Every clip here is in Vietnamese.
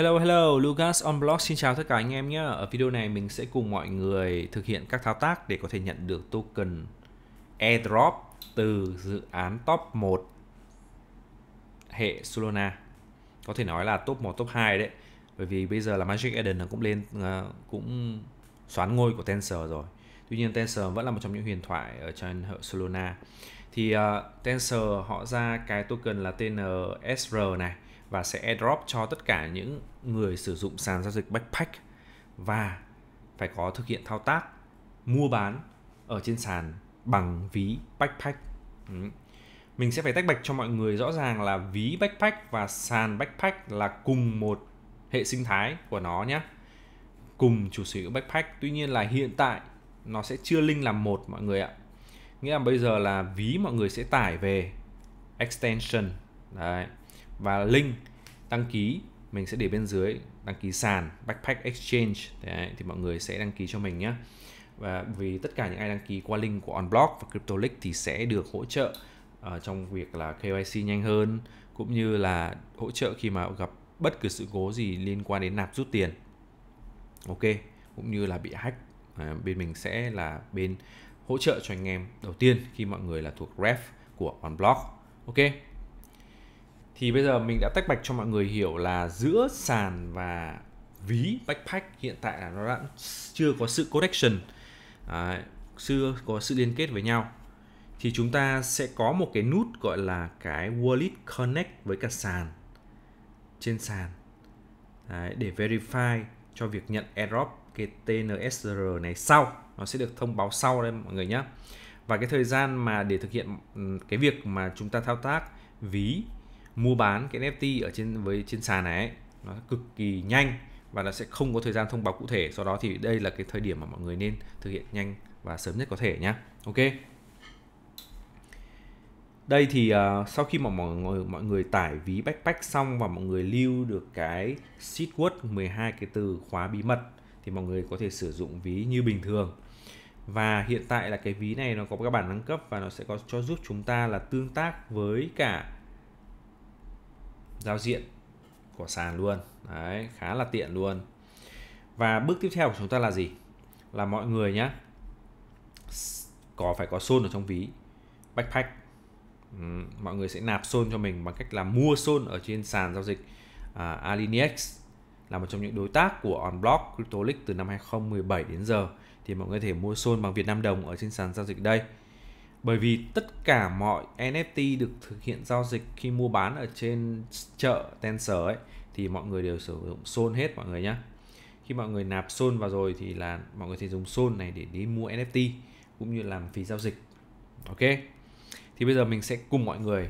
Hello hello, Lucas on blog xin chào tất cả anh em nhé. Ở video này mình sẽ cùng mọi người thực hiện các thao tác để có thể nhận được token airdrop từ dự án top 1 hệ Solana. Có thể nói là top 1, top 2 đấy. Bởi vì bây giờ là Magic Eden nó cũng lên ờ, cũng xoán ngôi của Tensor rồi. Tuy nhiên Tensor vẫn là một trong những huyền thoại ở trên hệ Solana. Thì uh, Tensor họ ra cái token là TNSR này và sẽ drop cho tất cả những người sử dụng sàn giao dịch backpack và phải có thực hiện thao tác mua bán ở trên sàn bằng ví backpack ừ. mình sẽ phải tách bạch cho mọi người rõ ràng là ví backpack và sàn backpack là cùng một hệ sinh thái của nó nhé cùng chủ sở hữu backpack tuy nhiên là hiện tại nó sẽ chưa link làm một mọi người ạ nghĩa là bây giờ là ví mọi người sẽ tải về extension đấy và link đăng ký mình sẽ để bên dưới đăng ký sàn backpack exchange Đấy, thì mọi người sẽ đăng ký cho mình nhé và vì tất cả những ai đăng ký qua link của onblock và CryptoLink thì sẽ được hỗ trợ uh, trong việc là kyc nhanh hơn cũng như là hỗ trợ khi mà gặp bất cứ sự cố gì liên quan đến nạp rút tiền ok cũng như là bị hack à, bên mình sẽ là bên hỗ trợ cho anh em đầu tiên khi mọi người là thuộc ref của onblock ok thì bây giờ mình đã tách bạch cho mọi người hiểu là giữa sàn và ví backpack hiện tại là nó đã chưa có sự connection à, chưa có sự liên kết với nhau thì chúng ta sẽ có một cái nút gọi là cái wallet connect với cả sàn trên sàn Đấy, để verify cho việc nhận airdrop cái TNSR này sau nó sẽ được thông báo sau đây mọi người nhé và cái thời gian mà để thực hiện ừ, cái việc mà chúng ta thao tác ví mua bán cái NFT ở trên với trên sàn này ấy, nó cực kỳ nhanh và nó sẽ không có thời gian thông báo cụ thể do đó thì đây là cái thời điểm mà mọi người nên thực hiện nhanh và sớm nhất có thể nhé ok đây thì uh, sau khi mà mọi người mọi người tải ví backpack xong và mọi người lưu được cái seed word 12 cái từ khóa bí mật thì mọi người có thể sử dụng ví như bình thường và hiện tại là cái ví này nó có các bản nâng cấp và nó sẽ có cho giúp chúng ta là tương tác với cả giao diện của sàn luôn đấy khá là tiện luôn và bước tiếp theo của chúng ta là gì là mọi người nhé có phải có xôn ở trong ví backpack ừ, mọi người sẽ nạp xôn cho mình bằng cách là mua xôn ở trên sàn giao dịch à, Alinex là một trong những đối tác của OnBlock Crypto từ năm 2017 đến giờ thì mọi người có thể mua xôn bằng Việt Nam đồng ở trên sàn giao dịch đây bởi vì tất cả mọi NFT được thực hiện giao dịch khi mua bán ở trên chợ Tensor ấy thì mọi người đều sử dụng Sol hết mọi người nhé khi mọi người nạp Sol vào rồi thì là mọi người sẽ dùng Sol này để đi mua NFT cũng như làm phí giao dịch ok thì bây giờ mình sẽ cùng mọi người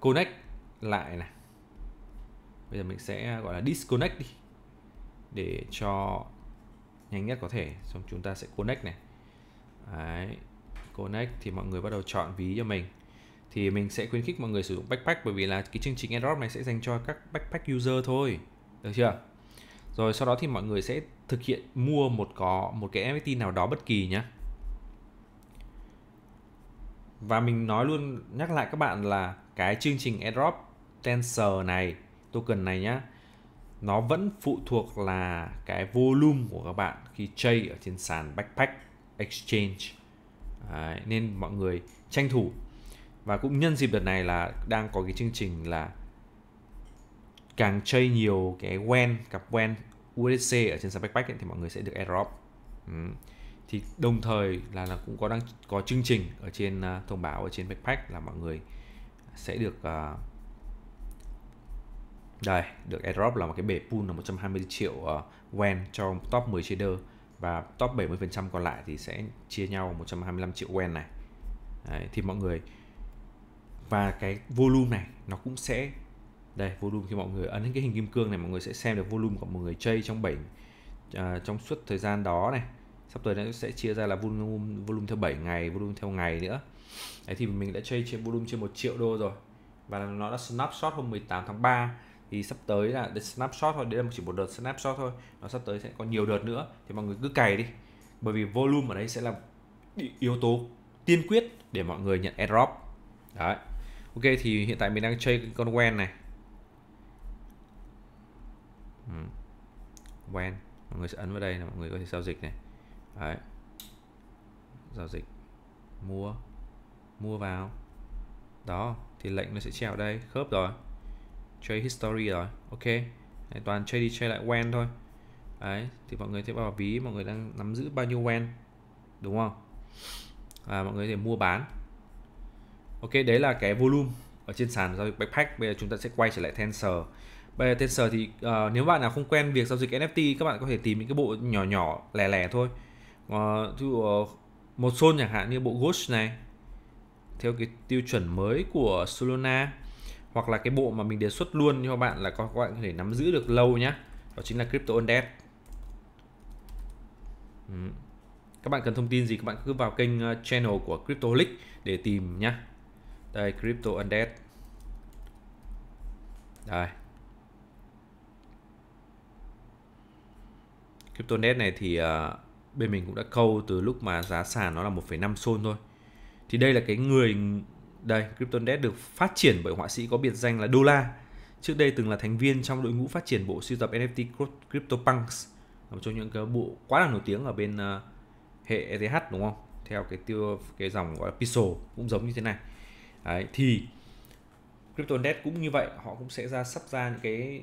connect lại này bây giờ mình sẽ gọi là disconnect đi để cho nhanh nhất có thể xong chúng ta sẽ connect này Đấy, connect thì mọi người bắt đầu chọn ví cho mình thì mình sẽ khuyến khích mọi người sử dụng backpack bởi vì là cái chương trình airdrop này sẽ dành cho các backpack user thôi được chưa rồi sau đó thì mọi người sẽ thực hiện mua một có một cái NFT nào đó bất kỳ nhé và mình nói luôn nhắc lại các bạn là cái chương trình airdrop tensor này token này nhá nó vẫn phụ thuộc là cái volume của các bạn khi chơi ở trên sàn backpack exchange Đấy, nên mọi người tranh thủ và cũng nhân dịp đợt này là đang có cái chương trình là càng chơi nhiều cái quen cặp quen USDC ở trên sàn backpack ấy, thì mọi người sẽ được airdrop ừ. thì đồng thời là là cũng có đang có chương trình ở trên uh, thông báo ở trên backpack là mọi người sẽ được uh, đây được airdrop là một cái bể pool là 120 triệu uh, à, WAN cho top 10 trader và top 70% còn lại thì sẽ chia nhau 125 triệu won này Đấy, thì mọi người và cái volume này nó cũng sẽ đây volume khi mọi người ấn cái hình kim cương này mọi người sẽ xem được volume của mọi người chơi trong 7 uh, à, trong suốt thời gian đó này sắp tới nó sẽ chia ra là volume volume theo 7 ngày volume theo ngày nữa đấy thì mình đã chơi trên volume trên 1 triệu đô rồi và nó đã snapshot hôm 18 tháng 3 thì sắp tới là snapshot thôi đấy là chỉ một đợt snapshot thôi nó sắp tới sẽ còn nhiều đợt nữa thì mọi người cứ cày đi bởi vì volume ở đây sẽ là yếu tố tiên quyết để mọi người nhận airdrop đấy ok thì hiện tại mình đang chơi con quen này quen hmm. mọi người sẽ ấn vào đây là mọi người có thể giao dịch này đấy giao dịch mua mua vào đó thì lệnh nó sẽ treo đây khớp rồi trade history rồi ok Đấy, toàn chơi đi chơi lại when thôi Đấy, thì mọi người sẽ vào ví mọi người đang nắm giữ bao nhiêu when đúng không à, mọi người có thể mua bán ok đấy là cái volume ở trên sàn giao dịch backpack bây giờ chúng ta sẽ quay trở lại tensor bây giờ tensor thì uh, nếu bạn nào không quen việc giao dịch nft các bạn có thể tìm những cái bộ nhỏ nhỏ lẻ lẻ thôi uh, một xôn chẳng hạn như bộ Ghost này theo cái tiêu chuẩn mới của Solana hoặc là cái bộ mà mình đề xuất luôn cho bạn là có các bạn có thể nắm giữ được lâu nhé đó chính là crypto undead ừ. các bạn cần thông tin gì các bạn cứ vào kênh ờ, channel của cryptolic để tìm nhá đây crypto undead đây crypto undead này thì ờ, bên mình cũng đã câu từ lúc mà giá sàn nó là 1,5 xôn thôi thì đây là cái người đây, CryptoNet được phát triển bởi họa sĩ có biệt danh là Dola. Trước đây từng là thành viên trong đội ngũ phát triển bộ sưu tập NFT CryptoPunks, một trong những cái bộ quá là nổi tiếng ở bên uh, hệ ETH đúng không? Theo cái tiêu cái dòng gọi là Pixel cũng giống như thế này. Đấy, thì CryptoNet cũng như vậy, họ cũng sẽ ra sắp ra những cái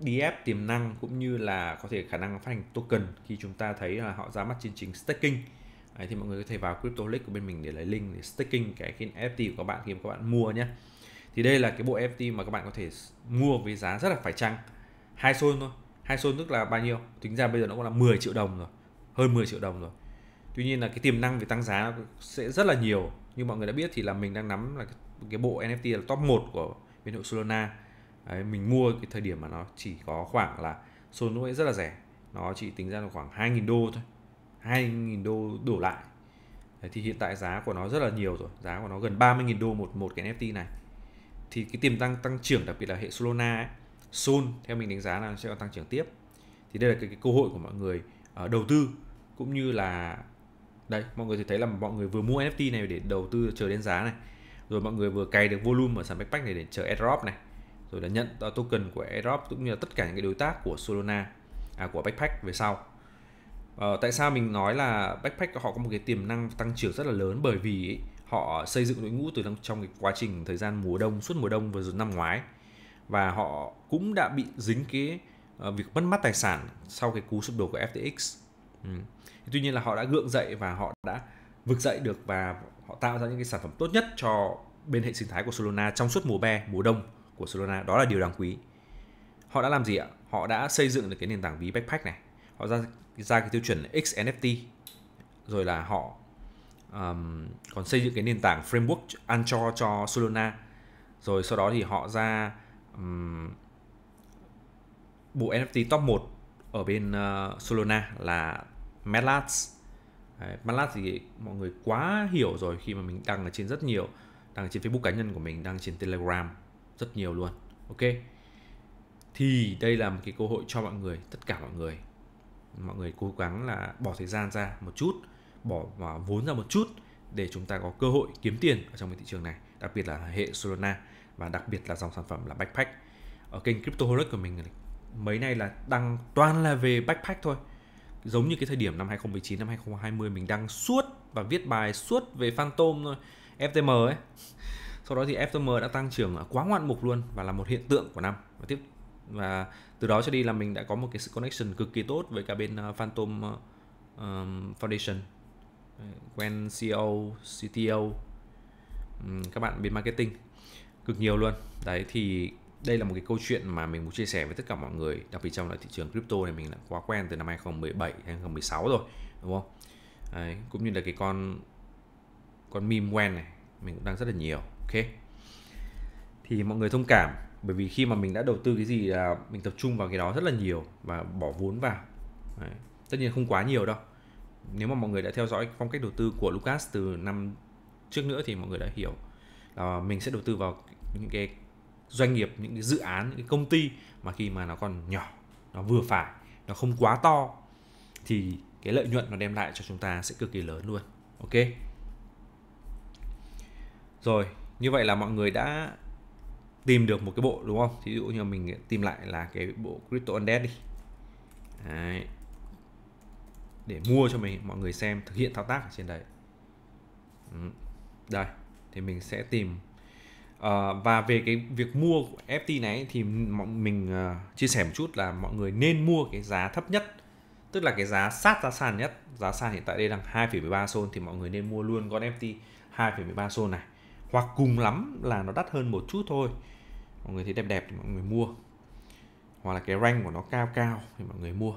DF tiềm năng cũng như là có thể khả năng phát hành token khi chúng ta thấy là họ ra mắt chương trình staking Đấy, thì mọi người có thể vào crypto link của bên mình để lấy link để staking cái cái NFT của các bạn khi mà các bạn mua nhé thì đây là cái bộ NFT mà các bạn có thể mua với giá rất là phải chăng hai xôn thôi hai xôn tức là bao nhiêu tính ra bây giờ nó cũng là 10 triệu đồng rồi hơn 10 triệu đồng rồi tuy nhiên là cái tiềm năng về tăng giá sẽ rất là nhiều như mọi người đã biết thì là mình đang nắm là cái, bộ NFT là top 1 của bên hội Solana Đấy, mình mua cái thời điểm mà nó chỉ có khoảng là Solana rất là rẻ nó chỉ tính ra là khoảng 2.000 đô thôi 2.000 đô đổ lại Đấy, thì hiện tại giá của nó rất là nhiều rồi giá của nó gần 30.000 đô một một cái NFT này thì cái tiềm tăng tăng trưởng đặc biệt là hệ Solana ấy, Sol theo mình đánh giá là sẽ còn tăng trưởng tiếp thì đây là cái, cái cơ hội của mọi người uh, đầu tư cũng như là đây mọi người thì thấy là mọi người vừa mua NFT này để đầu tư chờ đến giá này rồi mọi người vừa cày được volume ở sàn backpack này để chờ airdrop này rồi đã nhận token của airdrop cũng như là tất cả những cái đối tác của Solana à, của backpack về sau Ờ, tại sao mình nói là backpack họ có một cái tiềm năng tăng trưởng rất là lớn bởi vì ấy, họ xây dựng đội ngũ từ trong cái quá trình thời gian mùa đông suốt mùa đông vừa rồi năm ngoái và họ cũng đã bị dính cái uh, việc mất mát tài sản sau cái cú sụp đổ của FTX. Ừ. Tuy nhiên là họ đã gượng dậy và họ đã vực dậy được và họ tạo ra những cái sản phẩm tốt nhất cho bên hệ sinh thái của Solana trong suốt mùa be mùa đông của Solana đó là điều đáng quý. Họ đã làm gì ạ? Họ đã xây dựng được cái nền tảng ví backpack này họ ra ra cái tiêu chuẩn XNFT rồi là họ um, còn xây dựng cái nền tảng framework Anchor cho cho Solana rồi sau đó thì họ ra um, bộ NFT top 1 ở bên uh, Solana là Metlas Đấy, thì mọi người quá hiểu rồi khi mà mình đăng ở trên rất nhiều đăng trên Facebook cá nhân của mình đăng trên Telegram rất nhiều luôn ok thì đây là một cái cơ hội cho mọi người tất cả mọi người mọi người cố gắng là bỏ thời gian ra một chút bỏ vốn ra một chút để chúng ta có cơ hội kiếm tiền ở trong cái thị trường này đặc biệt là hệ Solana và đặc biệt là dòng sản phẩm là backpack ở kênh crypto Holic của mình mấy nay là đăng toàn là về backpack thôi giống như cái thời điểm năm 2019 năm 2020 mình đăng suốt và viết bài suốt về Phantom thôi FTM ấy sau đó thì FTM đã tăng trưởng quá ngoạn mục luôn và là một hiện tượng của năm và tiếp và từ đó cho đi là mình đã có một cái sự connection cực kỳ tốt với cả bên ờ, Phantom ờ, Foundation quen CEO, CTO e các bạn bên marketing cực nhiều luôn đấy thì đây là một cái câu chuyện mà mình muốn chia sẻ với tất cả mọi người đặc biệt trong là thị trường crypto này mình đã quá quen từ năm 2017 2016 rồi đúng không đấy, cũng như là cái con con meme quen này mình cũng đang rất là nhiều ok thì mọi người thông cảm bởi vì khi mà mình đã đầu tư cái gì là mình tập trung vào cái đó rất là nhiều và bỏ vốn vào Đấy. tất nhiên không quá nhiều đâu nếu mà mọi người đã theo dõi phong cách đầu tư của Lucas từ năm trước nữa thì mọi người đã hiểu là ờ, mình sẽ đầu tư vào những cái doanh nghiệp những cái dự án những cái công ty mà khi mà nó còn nhỏ nó vừa phải nó không quá to thì cái lợi nhuận nó đem lại cho chúng ta sẽ cực kỳ lớn luôn ok rồi như vậy là mọi người đã tìm được một cái bộ đúng không thí dụ như mình tìm lại là cái bộ crypto undead đi đấy. để mua cho mình mọi người xem thực hiện thao tác ở trên đấy ừ. đây thì mình sẽ tìm à, và về cái việc mua của FT này thì mình uh, chia sẻ một chút là mọi người nên mua cái giá thấp nhất tức là cái giá sát giá sàn nhất giá sàn hiện tại đây là 2,13 son thì mọi người nên mua luôn con FT 2,13 son này hoặc cùng lắm là nó đắt hơn một chút thôi mọi người thấy đẹp đẹp thì mọi người mua hoặc là cái rank của nó cao cao thì mọi người mua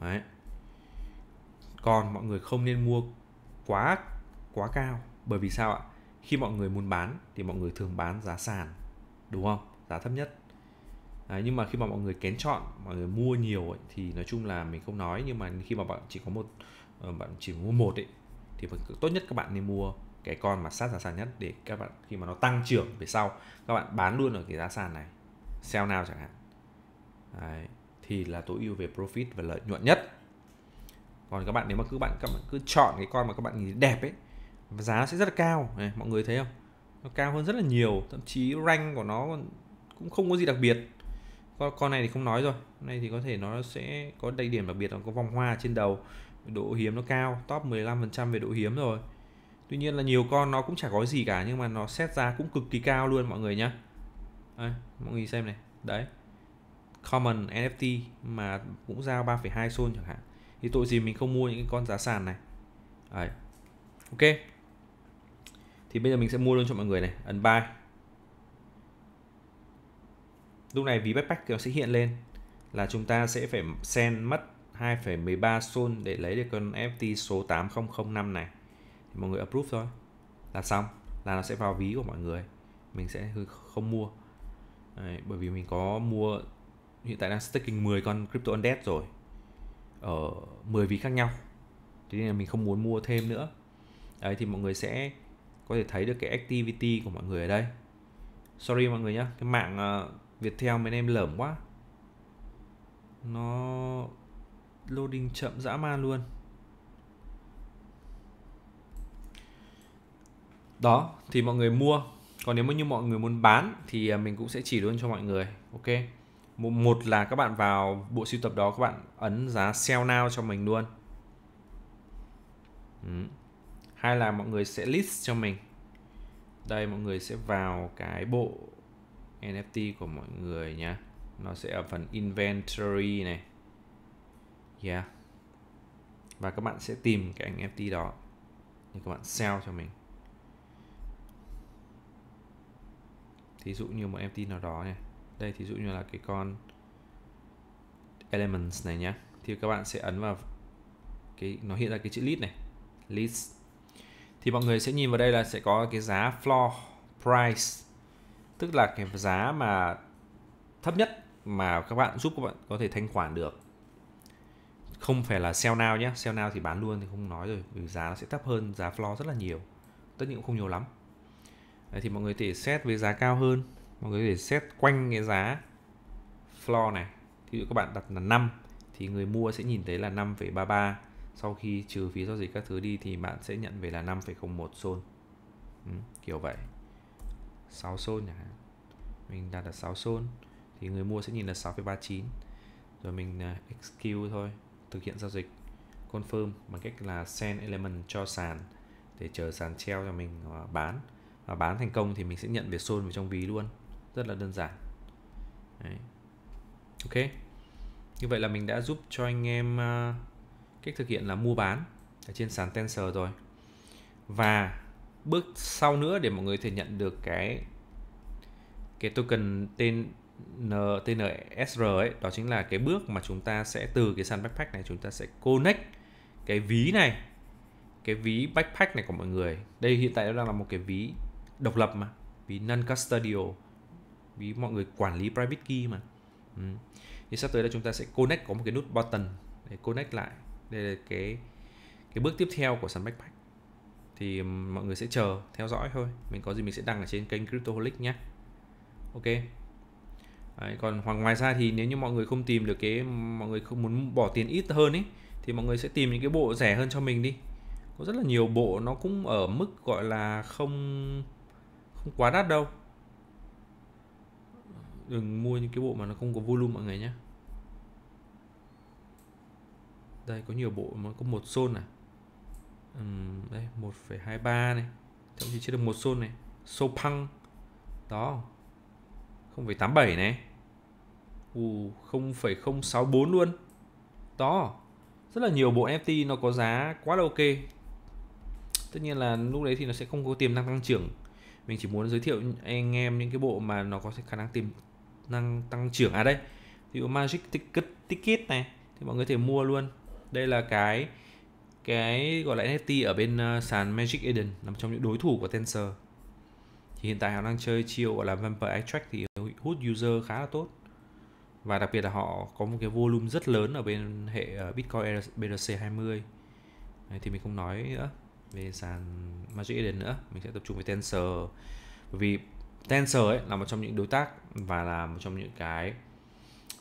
đấy còn mọi người không nên mua quá quá cao bởi vì sao ạ khi mọi người muốn bán thì mọi người thường bán giá sàn đúng không giá thấp nhất Đấy, nhưng mà khi mà mọi người kén chọn mọi người mua nhiều ấy, thì nói chung là mình không nói nhưng mà khi mà bạn chỉ có một ờ, bạn chỉ mua một ấy, thì tốt nhất các bạn nên mua cái con mà sát giá sàn nhất để các bạn khi mà nó tăng trưởng về sau các bạn bán luôn ở cái giá sàn này sell now chẳng hạn Đấy, thì là tối ưu về profit và lợi nhuận nhất còn các bạn nếu mà cứ bạn các bạn cứ chọn cái con mà các bạn nhìn đẹp ấy giá nó sẽ rất là cao này, mọi người thấy không nó cao hơn rất là nhiều thậm chí rank của nó cũng không có gì đặc biệt con, con này thì không nói rồi con này thì có thể nó sẽ có đặc điểm đặc biệt là có vòng hoa trên đầu độ hiếm nó cao top 15% về độ hiếm rồi tuy nhiên là nhiều con nó cũng chả có gì cả nhưng mà nó xét giá cũng cực kỳ cao luôn mọi người nhá đây, mọi người xem này đấy common NFT mà cũng giao 3,2 sol chẳng hạn thì tội gì mình không mua những con giá sàn này đấy. ok thì bây giờ mình sẽ mua luôn cho mọi người này ấn buy lúc này ví backpack nó sẽ hiện lên là chúng ta sẽ phải send mất 2,13 sol để lấy được con nft số 8005 này mọi người approve thôi là xong là nó sẽ vào ví của mọi người mình sẽ không mua Đấy, bởi vì mình có mua hiện tại đang staking 10 con crypto undead rồi ở 10 ví khác nhau thế nên là mình không muốn mua thêm nữa đấy thì mọi người sẽ có thể thấy được cái activity của mọi người ở đây sorry mọi người nhé cái mạng ờ, Viettel mấy em lởm quá nó loading chậm dã man luôn đó thì mọi người mua còn nếu mà như mọi người muốn bán thì à, mình cũng sẽ chỉ luôn cho mọi người ok một là các bạn vào bộ sưu tập đó các bạn ấn giá sell now cho mình luôn ừ. hai là mọi người sẽ list cho mình đây mọi người sẽ vào cái bộ NFT của mọi người nhá. nó sẽ ở phần inventory này yeah và các bạn sẽ tìm cái NFT đó thì các bạn sell cho mình thí dụ như một empty nào đó này đây thí dụ như là cái con elements này nhá thì các bạn sẽ ấn vào cái nó hiện ra cái chữ list này list thì mọi người sẽ nhìn vào đây là sẽ có cái giá floor price tức là cái giá mà thấp nhất mà các bạn giúp các bạn có thể thanh khoản được không phải là sell now nhé sell now thì bán luôn thì không nói rồi vì giá nó sẽ thấp hơn giá floor rất là nhiều tất nhiên cũng không nhiều lắm Đấy, thì mọi người có thể xét với giá cao hơn mọi người có thể xét quanh cái giá floor này thí dụ các bạn đặt là 5 thì người mua sẽ nhìn thấy là 5,33 sau khi trừ phí giao dịch các thứ đi thì bạn sẽ nhận về là 5,01 sol ừ, kiểu vậy 6 sol nhỉ mình đặt là 6 sol thì người mua sẽ nhìn là 6,39 rồi mình à, execute thôi thực hiện giao dịch confirm bằng cách là send element cho sàn để chờ sàn treo cho mình à, bán và bán thành công thì mình sẽ nhận về xôn vào trong ví luôn rất là đơn giản Đấy. ok như vậy là mình đã giúp cho anh em à, cách thực hiện là mua bán ở trên sàn Tensor rồi và bước sau nữa để mọi người thể nhận được cái cái token tên TNSR ấy đó chính là cái bước mà chúng ta sẽ từ cái sàn backpack này chúng ta sẽ connect cái ví này cái ví backpack này của mọi người đây hiện tại nó đang là một cái ví độc lập mà vì non custodial vì mọi người quản lý private key mà ừ. thì sắp tới là chúng ta sẽ connect có một cái nút button để connect lại đây là cái cái bước tiếp theo của sàn backpack thì mọi người sẽ chờ theo dõi thôi mình có gì mình sẽ đăng ở trên kênh cryptoholic nhé ok Đấy, còn hoặc ngoài ra thì nếu như mọi người không tìm được cái mọi người không muốn bỏ tiền ít hơn ấy thì mọi người sẽ tìm những cái bộ rẻ hơn cho mình đi có rất là nhiều bộ nó cũng ở mức gọi là không không quá đắt đâu đừng mua những cái bộ mà nó không có volume mọi người nhé đây có nhiều bộ mà có một zone này uhm, đây 1,23 này thậm chí chưa được một zone này Sopang đó 0,87 này Ù, 0,064 luôn đó rất là nhiều bộ NFT nó có giá quá là ok tất nhiên là lúc đấy thì nó sẽ không có tiềm năng tăng trưởng mình chỉ muốn giới thiệu anh em những cái bộ mà nó có khả năng tiềm năng tăng trưởng à đây ví dụ magic ticket ticket này thì mọi người có thể mua luôn đây là cái cái gọi là NFT ở bên uh, sàn Magic Eden nằm trong những đối thủ của Tensor thì hiện tại họ đang chơi chiêu gọi là Vampire Extract thì hút user khá là tốt và đặc biệt là họ có một cái volume rất lớn ở bên hệ ờ, Bitcoin BRC20 Đấy, thì mình không nói nữa về sàn Magic Eden nữa mình sẽ tập trung về Tensor bởi vì Tensor ấy là một trong những đối tác và là một trong những cái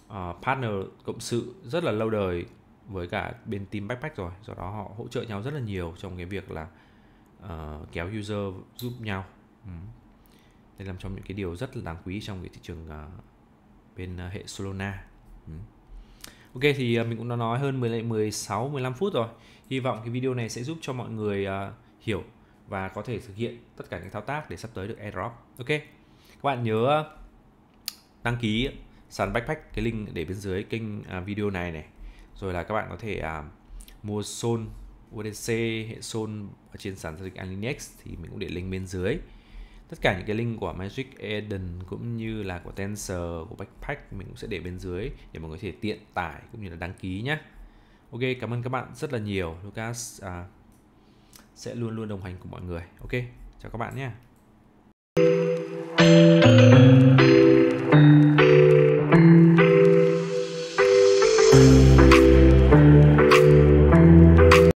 uh, partner cộng sự rất là lâu đời với cả bên team backpack rồi do đó họ hỗ trợ nhau rất là nhiều trong cái việc là uh, kéo user giúp nhau đây là một trong những cái điều rất là đáng quý trong cái thị trường uh, bên uh, hệ Solana ừ. Ok thì à, mình cũng đã nói hơn 16 15 phút rồi. Hy vọng cái video này sẽ giúp cho mọi người uh, hiểu và có thể thực hiện tất cả những thao tác để sắp tới được airdrop. Ok. Các bạn nhớ à, đăng ký sàn backpack cái link để bên dưới kênh uh, video này này. Rồi là các bạn có thể uh, mua sol USDC hệ sol trên sàn giao dịch Alinex thì mình cũng để link bên dưới tất cả những cái link của Magic Eden cũng như là của Tensor, của Backpack mình cũng sẽ để bên dưới để mọi người có thể tiện tải cũng như là đăng ký nhé. Ok, cảm ơn các bạn rất là nhiều. Lucas à, sẽ luôn luôn đồng hành cùng mọi người. Ok, chào các bạn nhé.